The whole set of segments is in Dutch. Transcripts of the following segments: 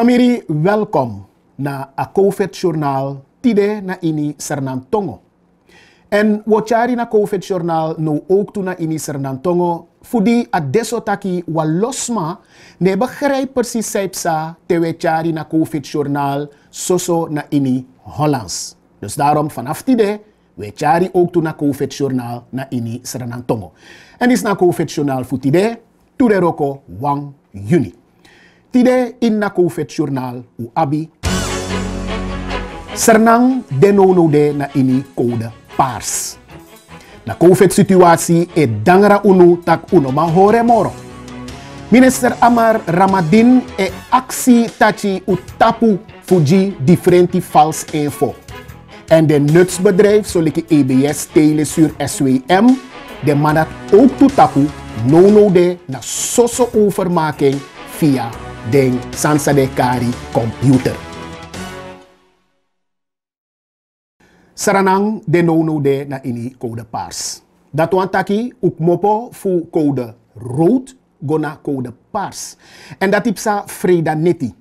Familie, welkom na COVID journal Tide na ini Sernantongo. En wotjari na COVID journal no ook toe na ini Sernantongo fudi adesotaki wa losma ne begrijp precies te tewetjari na COVID journal soso na ini Hollands. Dus daarom vanaf tide wetjari ook toe na COVID Journaal na ini Sernantongo. En is na COVID journal voor tide, toe roko 1 juni. Tide in na kofet journal u abi. Sernang denono de na ini code paars. Na kofet situatie e dangra unu tak uno ma hore moro. Minister Amar Ramadin e actie tachi utapu fuji differenti false info. En de nutsbedrijf, zoals EBS, Telesur, SWM, de manat ook toetapu, no no de na sosso overmaking via den kari computer. Saranang de nono de na ini code paars. Dat wan taki mopo fu code rood gona code paars. En dat ipsa Freda Netti.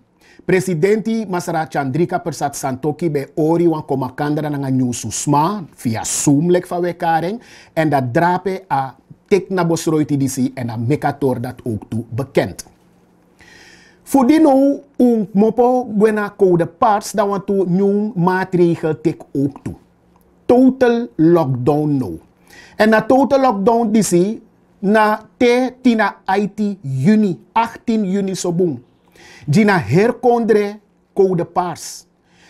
Presidenti Masara Chandrika Persat Santoki be Ori wan komakandra na nyusu via Zoom lek van en dat drape a tek bosroiti en a mekator dat ook toe bekend. Voor die nou, een mopo, gwena code parts, dan want to nieuw maatregel tik ook toe. Total lockdown nou. En na total lockdown die zie, na te tina IT juni, 18 juni so boom. Die na herkondre code paars.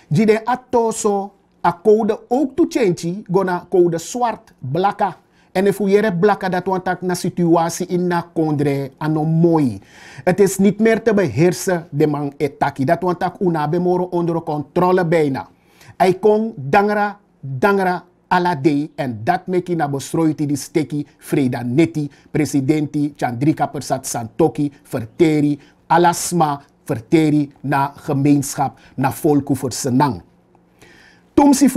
Die de so, a code ook toe change, gona code zwart, blakka. En de we blakka dat wantak na situatie in na kondre ano mooi. Het is niet meer te beheersen de man etaki. Dat wantak tak una moro onder controle bijna. Hij kon dangra, dangra, ala dei en dat meki na bestroiti di steki Freda Netti, presidenti Chandrika Persat Santoki, verteri, alasma, verteri na gemeenschap, na volku versenang. senang. Tumsi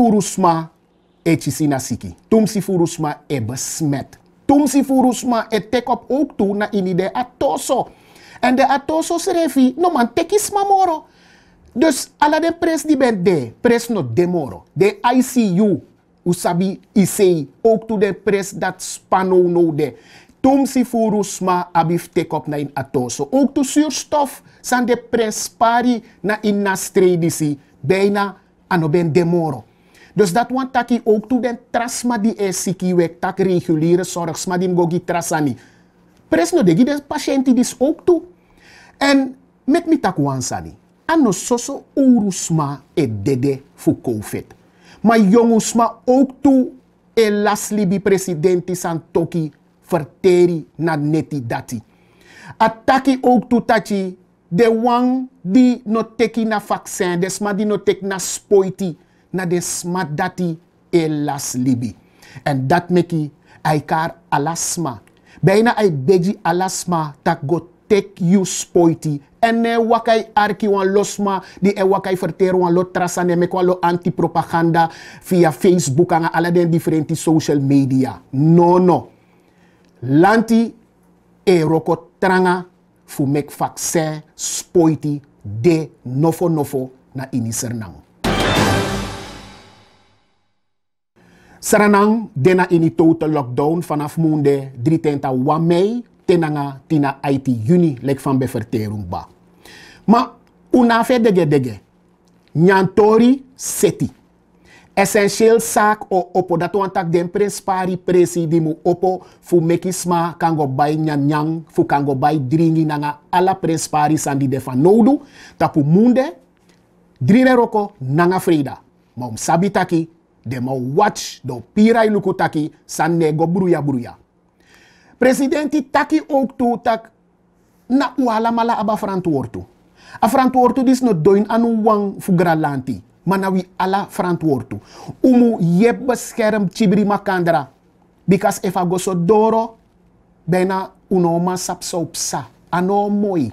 Echisi na siki. Tumsifurusma e besmet. Tumsifurusma e tek op ook toe na inide atoso. En de atoso srefi, no man tekisma moro. Dus ala de pres die ben de, pres no demoro. De ICU, usabi isei, ook toe de pres dat spano no de. Tumsifurusma abif tek op na in atoso. Ook toe zuurstof, san de pres pari na in na stredisi. Bijna ano demoro. Dus dat want taki ook toe den trasma die is siki wek tak reguliere zorg smadim gogi trasani. Presno degi den patiënt die is ook toe. En met mi tak wansani. Ano soso urusma e dede fu COVID. Maar jongusma ook toe e las libi presidenti san toki verteri na neti dati. Ataki ook toe tachi de wang di no teki na vaccin, desma di no teki na spoiti na de smat dati elas libi. En dat meki aikar alasma. Bijna ai beji alasma tak go take you spoiti. En ne wakai arki wan losma, di e wakai vertero wan lo trasan en mekwa lo propaganda via Facebook en alle den differenti social media. No, no. Lanti e roko tranga fu mek vaccin spoiti de nofo nofo na inisernang. Saranang dena ini total lockdown vanaf moende 31 mei tenanga tina IT juni lek van beverterung ba. Ma fe dege dege. Nyantori seti. essentiel zaak o opo dat wan tak den prespari presi di mu opo fu mekisma kango bai nyan nyang fu kango bai dringi nanga ala prespari sandi de fan tapu munde drinero roko nanga frida. Ma um sabitaki demo watch do pirai luku taki bruya bruya Presidenti taki ook tak na uala mala aba frantwortu. A dis no doin anu wang fugralanti. Manawi ala frantwortu. Umu yep bescherm chibri makandra. Because if a go so doro, bena unoma sapso psa. Ano moi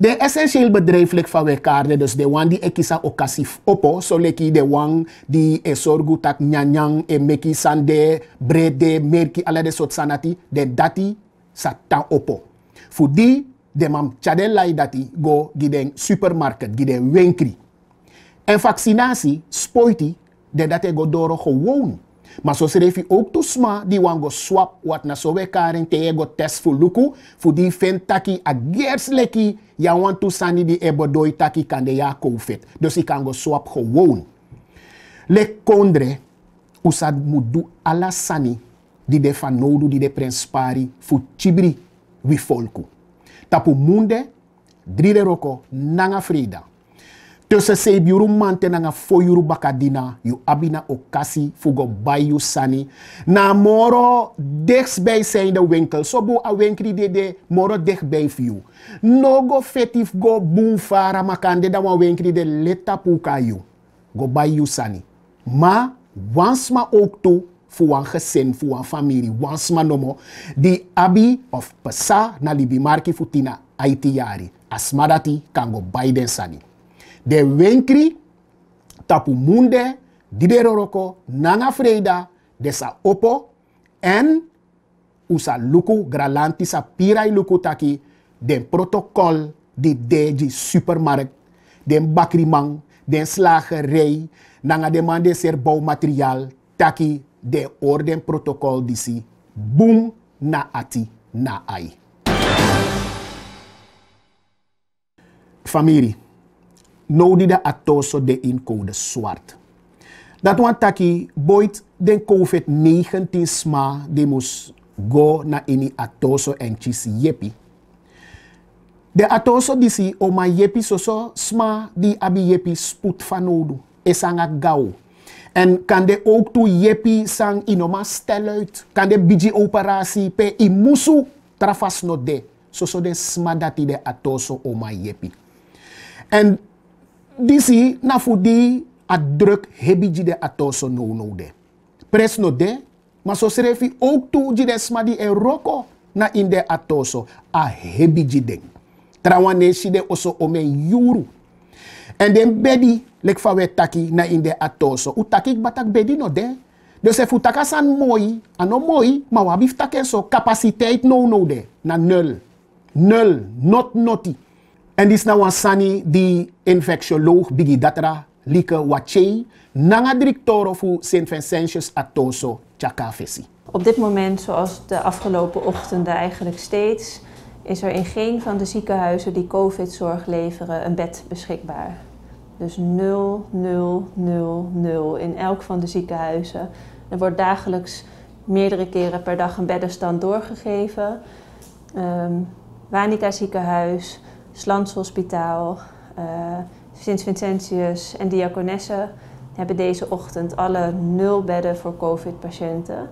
de essentieel bedrijfelijk van wekaarde, dus de one die ekisa okasif opo, so leki de wan die e sorgu tak nyanyang e eh, meki sande, brede, merki, alle de soort sanati, de dati satan opo. Voor die, de mam tjaden lai dati go giden supermarket, giden winkri. En vaccinatie, spoiti, de dat go doro gewoon. Maar zo schreef hij ook toesma die go swap wat na zo wekaren te e go test voor luku. Voor die vent taki a gersleki ja wan sani die ebodoi taki kan de ja covid. Dus ik kan go swap gewoon. Le kondre usad mudu ala sani di de di de prenspari fu chibri wi folku. Tapu munde, drire roko, nanga frida. Tussen seib yuru mante nanga fo yuru bakadina, yu abina okasi fugo bayu sani. Na moro dichtbij zijn de winkel. So a winkri de de moro dichtbij No Nogo fetif go boom fara makande da wan winkri de leta puka yu. Go bayu sani. Ma, wansma okto, toe voor gesin, gezin, voor famiri, familie. Wansma nomo. Di abi of pesa na libi marki futina aiti yari. Asmadati kango bayden sani de wenkri tapu munde dideroroko nanga freida de sa opo en usa luku gralanti sa pirai luku taki den protocol di de di supermarkt den bakrimang den slagerij nanga de man ser bouwmateriaal taki de orden protocol si boom na ati na ai. familie Nodi da atoso de in code zwart. Dat want taki boit den COVID-19 sma de mus go na ini atoso en chis yepi. De atoso disi oma yepi soso sma di abi yepi sput nou e esanga gau. En kan de ook to yepi sang inoma stel uit. Kan de biji operatie pe imusu trafas no de. Soso de sma dati de atoso oma yepi. En disi na fudi a druk hebiji de atoso no no de. Pres no de, ma so serefi ook tu ji smadi e roko na in de atoso a hebiji den. Trawane si de oso ome yuru. En den bedi lek fawe taki na in de atoso. U takik batak bedi no de. Dus se futaka san mooi, ano mooi, ma wabif taken so kapasiteit no no de. Na nul. Nul, not noti. En is na Sani, die infectioloog Bigi Datra Lieke Wachei, nanga director voor Sint Vincentius Atoso Chakavesi. Op dit moment, zoals de afgelopen ochtenden eigenlijk steeds, is er in geen van de ziekenhuizen die COVID-zorg leveren een bed beschikbaar. Dus 0, 0, 0, in elk van de ziekenhuizen. Er wordt dagelijks meerdere keren per dag een beddenstand doorgegeven. Um, Wanica ziekenhuis, dus Hospitaal, eh, Sint Vincentius en Diaconessen hebben deze ochtend alle nul bedden voor COVID-patiënten.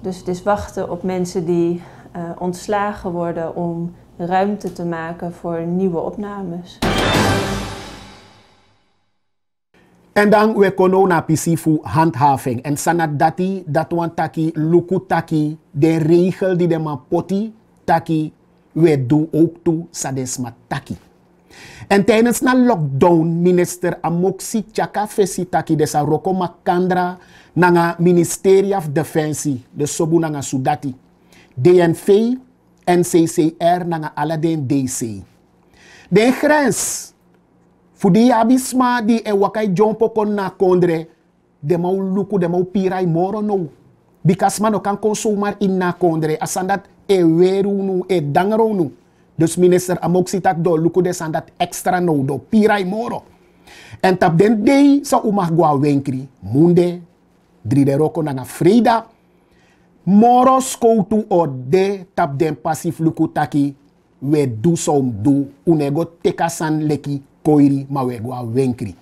Dus het is wachten op mensen die eh, ontslagen worden om ruimte te maken voor nieuwe opnames. En dan we corona pisifu handhaving. En sanat dati, dat de regel die de man poti taki, Wedu oktu ook toe sadesmataki. En tijdens na lockdown, minister Amoksi Chaka taki de Saroko Makandra nanga Ministerie of defensi, de Sobu nanga Sudati, DNV, NCCR nanga aladin DC. De grens, fudi di abisma di e wakai jompo kon na kondre, de mau luku, de mau pirai moro no. bikas mano kan kon in na kondre, asandat e werunu nu e dus minister Amoxi tak do luku de dat extra no do pirai moro en tap den dei sa umagwa wenkri munde dride roko na frida Moros skoutu o de tap den pasif luku taki we du som du unego tekasan leki koiri ma we gua wenkri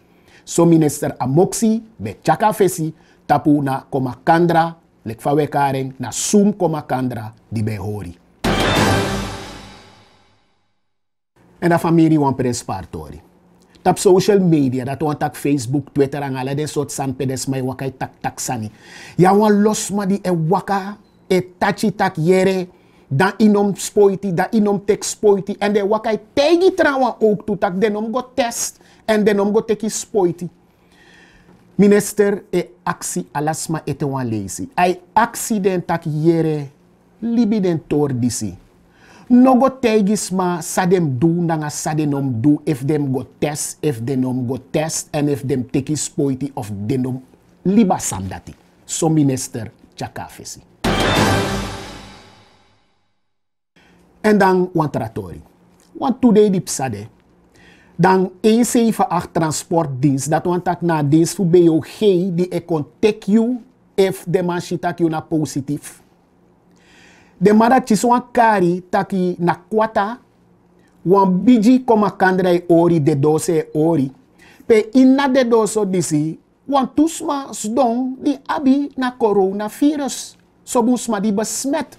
so minister Amoxi be chaka fesi tapu koma kandra lek fa na zoom koma kandra di ben hori. En de familie wan pres partori. Tap social media, dat wan tak Facebook, Twitter en alle den soort san pedes mai wakai tak tak sani. Ya wan los ma di e waka, e tachi tak yere, dan inom spoiti, dan inom tek spoiti. En de wakai tegi trawan ook tu tak denom go test, en denom go teki spoiti minister e aksi alasma ete wan leisi. Ai aksi den tak yere libi den tor disi. Nogo tegis ma sadem do nanga do if dem go test, if denom go test and if dem teki spoiti of denom liba samdati. So minister Chakafesi And En dan wan tratori. Want today di psade dan transport transportdienst. Dat want dat na dienst voor BOG die ik kon take you if de man shit tak you na positief. De man dat je zo'n kari tak je na kwata, wan biji koma kandrei ori de dose ori. Pe inna de doso disi, wan tusma sdon di abi na coronavirus. So busma die besmet.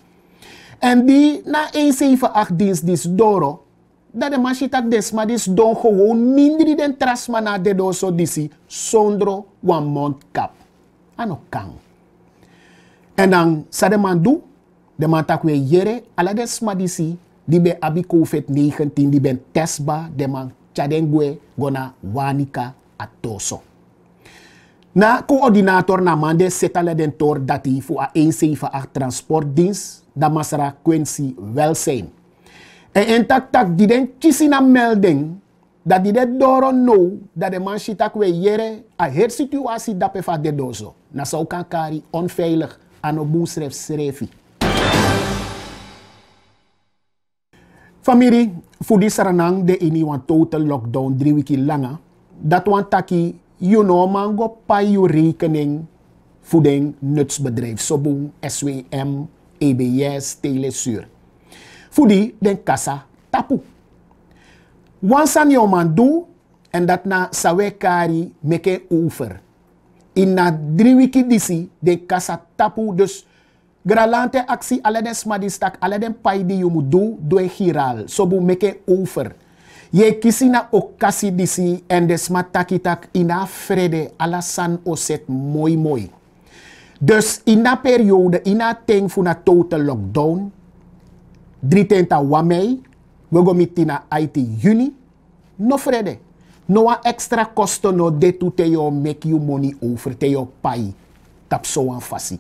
En die na 178 dienst dis doro, dat de tak desma dis don gewoon minder den trasma na de doso disi sondro wan mondkap. Ano kan. En dan sa de man do, de man tak we jere ala desma disi die ben abi COVID-19 die ben testba de man tjadengwe gona wanika atoso. Na coördinator na mande setale den tor dati fu a 178 transportdienst da masara Quincy Welzijn. E en een tak tak die den melding. Dat die den doro no. Dat de man shitak we jere. A her situatie dape fa de dozo. Na zou kan kari onveilig. Ano nou boesref srefi. Familie, voor die saranang de ini wan total lockdown drie weken langer. Dat wan taki, you know man go pay you rekening voor den nutsbedrijf. Soboen, SWM, EBS, Telesuur fudi den kasa tapu. Wansan yo mandu en dat na kari meke over. In na drie wiki disi den kasa tapu dus gralante actie alle den smadistak alle den pai di yumu do doe giral. Sobu meke over. Je kisi na okasi disi en de smatakitak ina frede ala san oset mooi mooi. Dus in na periode, in na ting voor na total lockdown, dritenta wamei, wego mitina Haiti juni, no frede. No a extra kosto no detu te yo make you money over te yo pai. Tap so an fasi.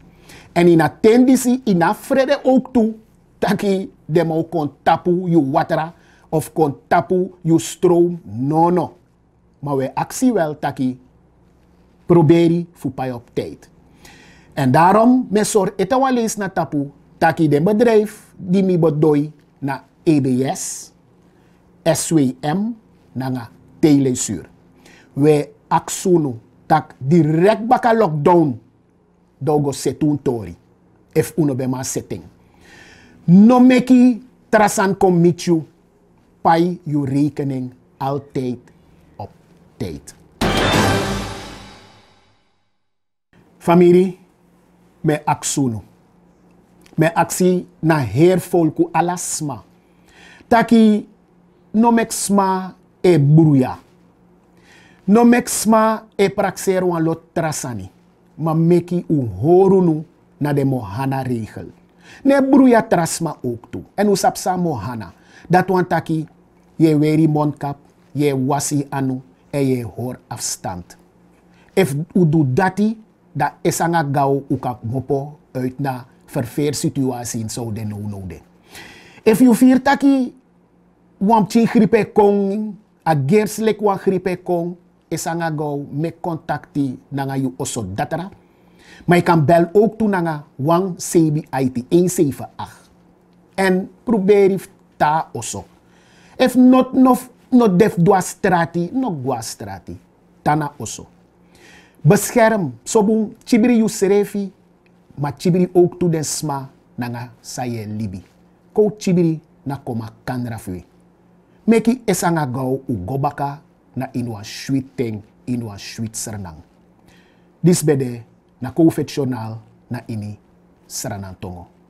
En ina tendisi ina frede ook toe taki demo kon tapu you watera of kon tapu you stroom. No, no. Maar we actie wel taki proberi fu pai op tijd. En daarom, mesor etawalees na tapu, taki de bedrijf die mi bedoi na EBS, SWM, na telesuur. We aksunu tak direct baka lockdown dogo setun tori. If uno bema setting. No meki trasan kom mit you, pai you rekening altijd op tijd. Familie, me aksunu men aksi na herfolku alasma. Taki nomexma e bruya. Nomeksma e, e prakseru an lot trasani. Ma meki u horunu na de mohana regel. Ne bruya trasma ook toe. En u sapsa mohana. Dat wan taki je weri mondkap, je wasi anu en je hoor afstand. If u do dat, esanga esanga anga u kak mopo uit na verveersituatie zo de no no de. If you fear taki wam chin gripe kong, a geerslik wang gripe kong, is anga go me contacti nanga you oso datara. Maar je kan bel ook toe wang sebi it 178. En probeer ta oso. If not, not, not def dwa strati, no gwa strati. Tana oso. Bescherm, sobun chibiri you serefi, ma chibiri ook tu den sma nanga saye libi ko chibiri na koma kandra fu meki esanga gau u gobaka na inwa sweet thing inua sweet sarnang. dis bede na ko fet na ini sranantongo